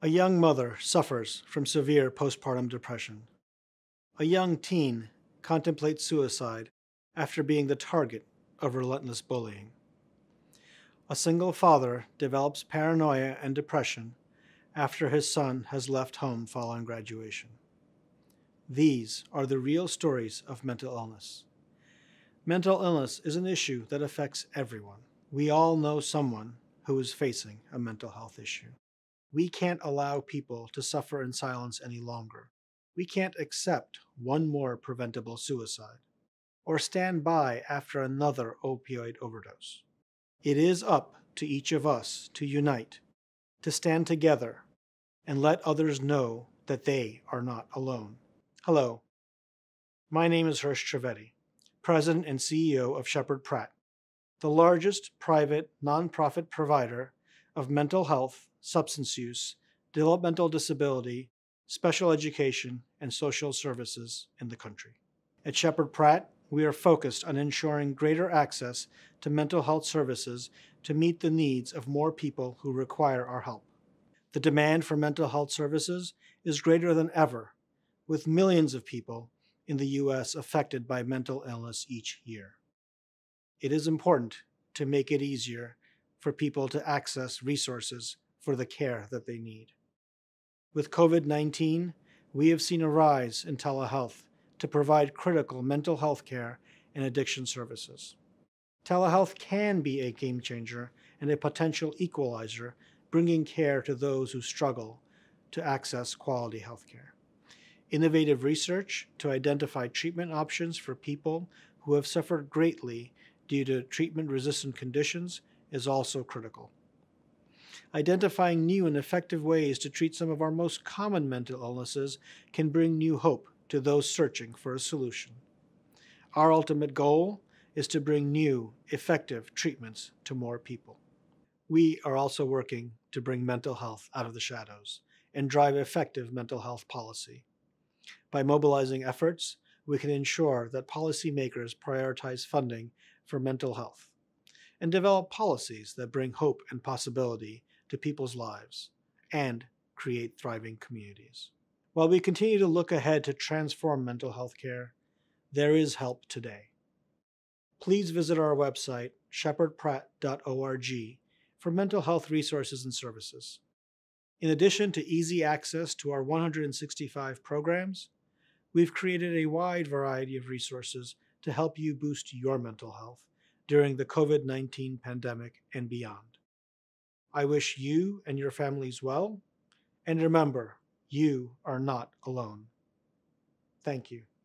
A young mother suffers from severe postpartum depression. A young teen contemplates suicide after being the target of relentless bullying. A single father develops paranoia and depression after his son has left home following graduation. These are the real stories of mental illness. Mental illness is an issue that affects everyone. We all know someone who is facing a mental health issue. We can't allow people to suffer in silence any longer. We can't accept one more preventable suicide or stand by after another opioid overdose. It is up to each of us to unite, to stand together, and let others know that they are not alone. Hello. My name is Hirsch Trevetti, President and CEO of Shepherd Pratt, the largest private nonprofit provider of mental health, substance use, developmental disability, special education, and social services in the country. At Shepherd Pratt, we are focused on ensuring greater access to mental health services to meet the needs of more people who require our help. The demand for mental health services is greater than ever, with millions of people in the U.S. affected by mental illness each year. It is important to make it easier for people to access resources for the care that they need. With COVID 19, we have seen a rise in telehealth to provide critical mental health care and addiction services. Telehealth can be a game changer and a potential equalizer, bringing care to those who struggle to access quality healthcare. Innovative research to identify treatment options for people who have suffered greatly due to treatment resistant conditions is also critical. Identifying new and effective ways to treat some of our most common mental illnesses can bring new hope to those searching for a solution. Our ultimate goal is to bring new, effective treatments to more people. We are also working to bring mental health out of the shadows and drive effective mental health policy. By mobilizing efforts, we can ensure that policymakers prioritize funding for mental health and develop policies that bring hope and possibility to people's lives and create thriving communities. While we continue to look ahead to transform mental health care, there is help today. Please visit our website, shepherdpratt.org, for mental health resources and services. In addition to easy access to our 165 programs, we've created a wide variety of resources to help you boost your mental health during the COVID 19 pandemic and beyond. I wish you and your families well, and remember, you are not alone. Thank you.